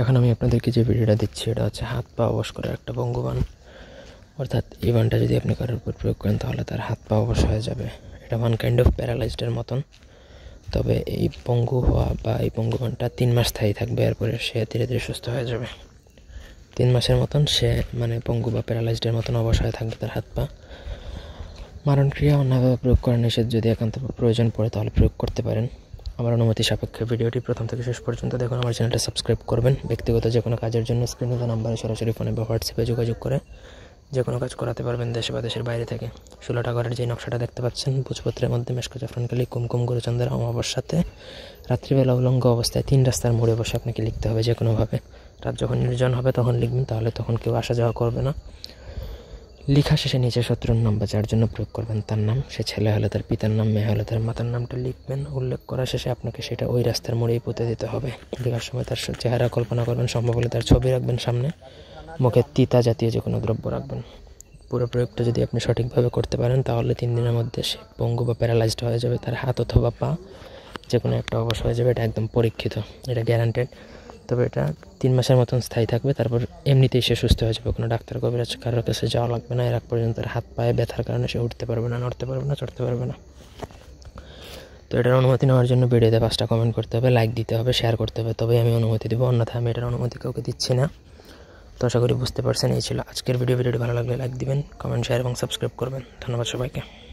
এখন আমি আপনাদেরকে যে ভিডিওটা দিচ্ছি এটা হচ্ছে হাত পা অবশ করার একটা বঙ্গবান অর্থাৎ এই বানটা যদি আপনি কারোর উপর প্রয়োগ করেন তাহলে তার হাত পা অবশ হয়ে যাবে এটা ওয়ান কাইন্ড অফ প্যারালাইজডের মতন তবে এই পঙ্গু হওয়া বা এই পঙ্গুবানটা তিন মাস স্থায়ী থাকবে এরপরে সে ধীরে ধীরে সুস্থ হয়ে যাবে তিন মাসের মতন সে মানে পঙ্গু বা প্যারালাইজডের মতন অবসায় থাকবে তার হাত পা মারণ ক্রিয়া অন্যভাবে প্রয়োগ করা নিষেধ যদি একান্ত প্রয়োজন পড়ে তাহলে প্রয়োগ করতে পারেন আমার অনুমতি সাপেক্ষে ভিডিওটি প্রথম থেকে শেষ পর্যন্ত দেখুন আমার চ্যানেলটা সাবস্ক্রাইব করবেন ব্যক্তিগত যে কোনো কাজের জন্য স্ক্রিনে তো নাম্বারে সরাসরি ফোনে বা হোয়াটসঅ্যাপে যোগাযোগ করে যে কোনো কাজ করাতে পারবেন দেশে বা দেশের বাইরে থেকে ষোলোটা ঘরের যে নকশাটা দেখতে পাচ্ছেন ভোজপত্রের মধ্যে মেশকা জাফরানকালি কুমকুম গুরুচন্দ্রের অমাবস্যাতে রাত্রিবেলা উলঙ্গ অবস্থায় তিন রাস্তার মোড়ে বসে আপনাকে লিখতে হবে যে কোনোভাবে রাত যখন নির্জন হবে তখন লিখবেন তাহলে তখন কেউ আসা যাওয়া করবে না লেখা শেষে নিচে সতেরো নম্বর যার জন্য প্রয়োগ করবেন তার নাম সে ছেলে হলে তার পিতার নাম মেয়ে হলে তার মাতার নামটা লিখবেন উল্লেখ করা শেষে আপনাকে সেটা ওই রাস্তার মোড়েই পুঁতে দিতে হবে লেখার সময় তার চেহারা কল্পনা করবেন সম্ভব হলে তার ছবি রাখবেন সামনে মুখে তিতা জাতীয় যে কোনো দ্রব্য রাখবেন পুরো প্রয়োগটা যদি আপনি সঠিকভাবে করতে পারেন তাহলে তিন দিনের মধ্যে সে পঙ্গু বা প্যারালাইজড হয়ে যাবে তার হাত অথবা পা যে কোনো একটা অবশ্য হয়ে যাবে এটা একদম পরীক্ষিত এটা গ্যারান্টেড তবে এটা তিন মাসের মতন স্থায়ী থাকবে তারপর এমনিতেই সে সুস্থ হয়ে যাবে কোনো ডাক্তার কবিরাজ কারোর কাছে যাওয়া লাগবে না এর আগ পর্যন্ত হাত পায়ে ব্যথার কারণে সে উঠতে পারবে না নড়তে পারবে না চড়তে পারবে না তো এটার অনুমতি নেওয়ার জন্য ভিডিওতে পাঁচটা কমেন্ট করতে হবে লাইক দিতে হবে শেয়ার করতে হবে তবে আমি অনুমতি দেবো অন্যথা আমি এটার অনুমতি কাউকে দিচ্ছি না তো আশা করি বুঝতে পারছেন এই ছিল আজকের ভিডিও ভিডিওটি ভালো লাগলে লাইক দিবেন কমেন্ট শেয়ার এবং সাবস্ক্রাইব করবেন ধন্যবাদ সবাইকে